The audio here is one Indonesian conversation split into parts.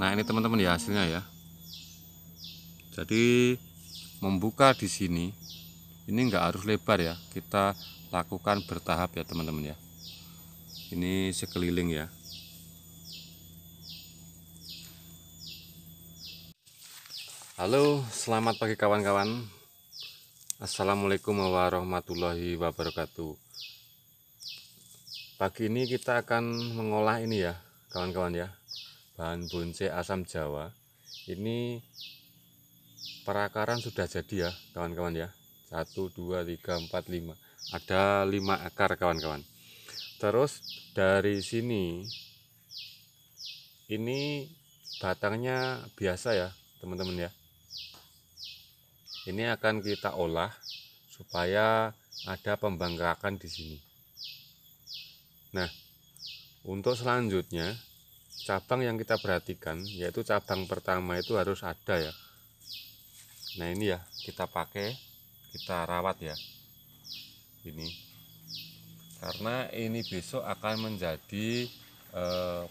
Nah ini teman-teman ya hasilnya ya. Jadi membuka di sini ini nggak harus lebar ya. Kita lakukan bertahap ya teman-teman ya. Ini sekeliling ya. Halo, selamat pagi kawan-kawan. Assalamualaikum warahmatullahi wabarakatuh. Pagi ini kita akan mengolah ini ya, kawan-kawan ya bahan bonsai asam jawa ini perakaran sudah jadi ya kawan-kawan ya 1 2 3 4 5 ada 5 akar kawan-kawan terus dari sini ini batangnya biasa ya teman-teman ya ini akan kita olah supaya ada pembangkakan di sini nah untuk selanjutnya cabang yang kita perhatikan yaitu cabang pertama itu harus ada ya nah ini ya kita pakai kita rawat ya ini karena ini besok akan menjadi e,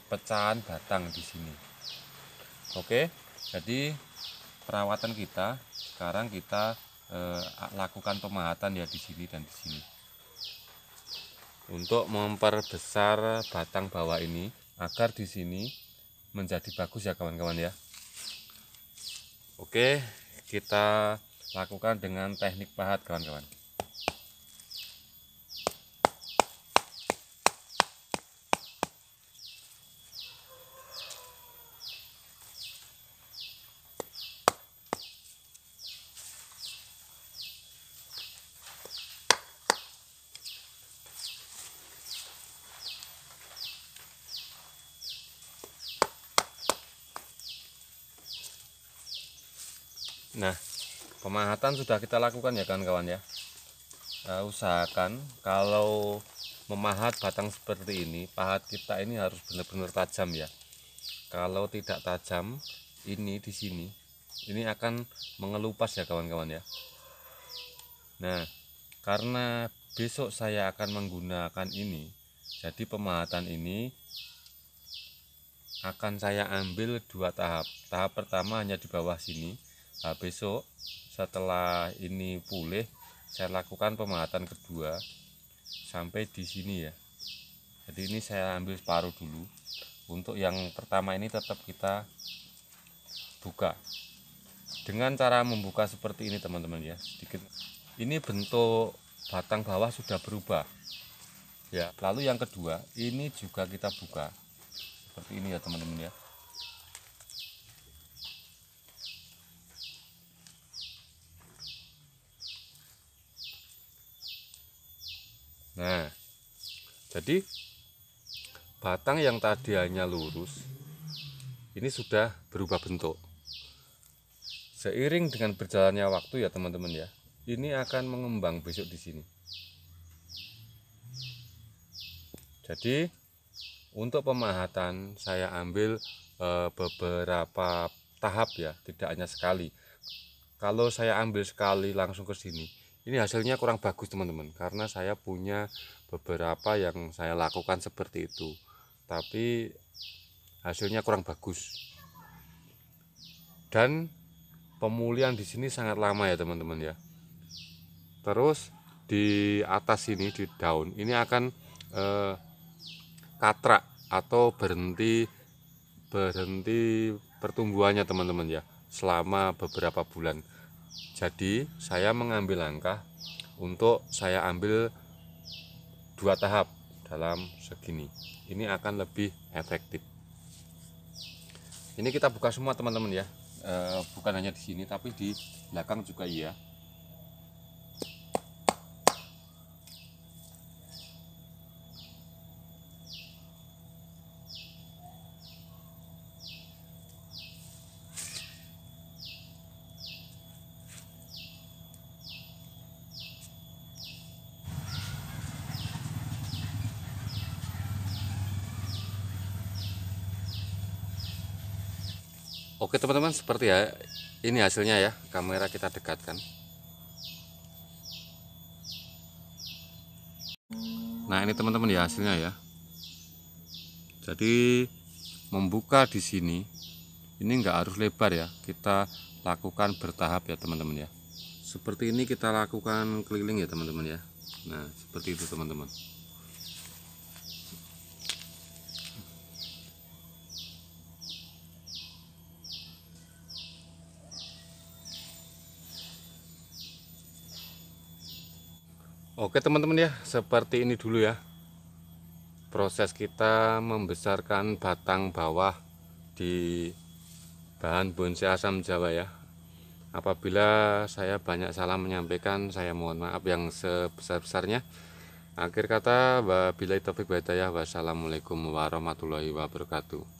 pecahan batang di sini oke jadi perawatan kita sekarang kita e, lakukan pemahatan ya di sini dan di sini untuk memperbesar batang bawah ini agar di sini menjadi bagus ya kawan-kawan ya oke kita lakukan dengan teknik pahat kawan-kawan Nah, pemahatan sudah kita lakukan ya kawan-kawan ya. Uh, usahakan kalau memahat batang seperti ini, pahat kita ini harus benar-benar tajam ya. Kalau tidak tajam, ini di sini, ini akan mengelupas ya kawan-kawan ya. Nah, karena besok saya akan menggunakan ini, jadi pemahatan ini akan saya ambil dua tahap. Tahap pertama hanya di bawah sini, nah, besok setelah ini pulih saya lakukan pemahatan kedua sampai di sini ya jadi ini saya ambil separuh dulu untuk yang pertama ini tetap kita buka dengan cara membuka seperti ini teman-teman ya sedikit ini bentuk batang bawah sudah berubah ya lalu yang kedua ini juga kita buka seperti ini ya teman-teman ya Nah, jadi batang yang tadi hanya lurus ini sudah berubah bentuk. Seiring dengan berjalannya waktu ya teman-teman ya, ini akan mengembang besok di sini. Jadi untuk pemahatan saya ambil e, beberapa tahap ya, tidak hanya sekali. Kalau saya ambil sekali langsung ke sini, ini hasilnya kurang bagus teman-teman karena saya punya beberapa yang saya lakukan seperti itu tapi hasilnya kurang bagus dan pemulihan di sini sangat lama ya teman-teman ya terus di atas ini di daun ini akan eh, katrak atau berhenti berhenti pertumbuhannya teman-teman ya selama beberapa bulan jadi saya mengambil langkah untuk saya ambil dua tahap dalam segini. Ini akan lebih efektif. Ini kita buka semua teman-teman ya. E, bukan hanya di sini tapi di belakang juga iya. Oke teman-teman seperti ya ini hasilnya ya kamera kita dekatkan Nah ini teman-teman ya hasilnya ya jadi membuka di sini ini nggak harus lebar ya kita lakukan bertahap ya teman-teman ya seperti ini kita lakukan keliling ya teman-teman ya Nah seperti itu teman-teman Oke teman-teman ya seperti ini dulu ya proses kita membesarkan batang bawah di bahan bonsai asam jawa ya apabila saya banyak salah menyampaikan saya mohon maaf yang sebesar-besarnya akhir kata wabillahi taufiq wa wassalamualaikum warahmatullahi wabarakatuh